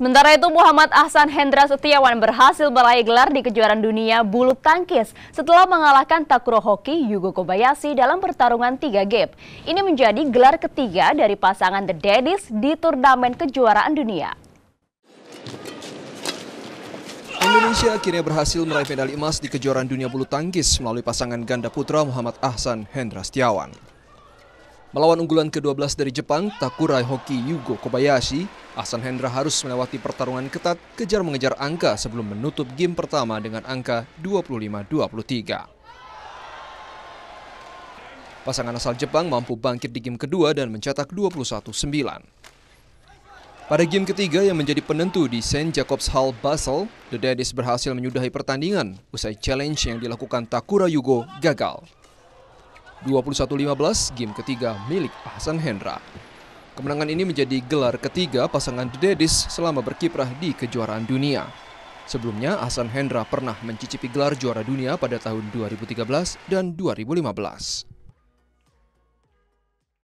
Sementara itu Muhammad Ahsan Hendra Setiawan berhasil meraih gelar di kejuaraan dunia bulu tangkis setelah mengalahkan Takuro hoki Yugo Kobayashi dalam pertarungan 3 game. Ini menjadi gelar ketiga dari pasangan The Daddies di turnamen kejuaraan dunia. Indonesia akhirnya berhasil meraih medali emas di kejuaraan dunia bulu tangkis melalui pasangan ganda putra Muhammad Ahsan Hendra Setiawan. Melawan unggulan ke-12 dari Jepang, Takurai Hoki Yugo Kobayashi, Ahsan Hendra harus melewati pertarungan ketat kejar mengejar angka sebelum menutup game pertama dengan angka 25-23. Pasangan asal Jepang mampu bangkit di game kedua dan mencetak 21-9. Pada game ketiga yang menjadi penentu di St. Jacobs Hall Basel, The Daddies berhasil menyudahi pertandingan usai challenge yang dilakukan Takura Yugo gagal. 21-15 game ketiga milik Ahsan Hendra. Kemenangan ini menjadi gelar ketiga pasangan The Daddies selama berkiprah di kejuaraan dunia. Sebelumnya, Hasan Hendra pernah mencicipi gelar juara dunia pada tahun 2013 dan 2015.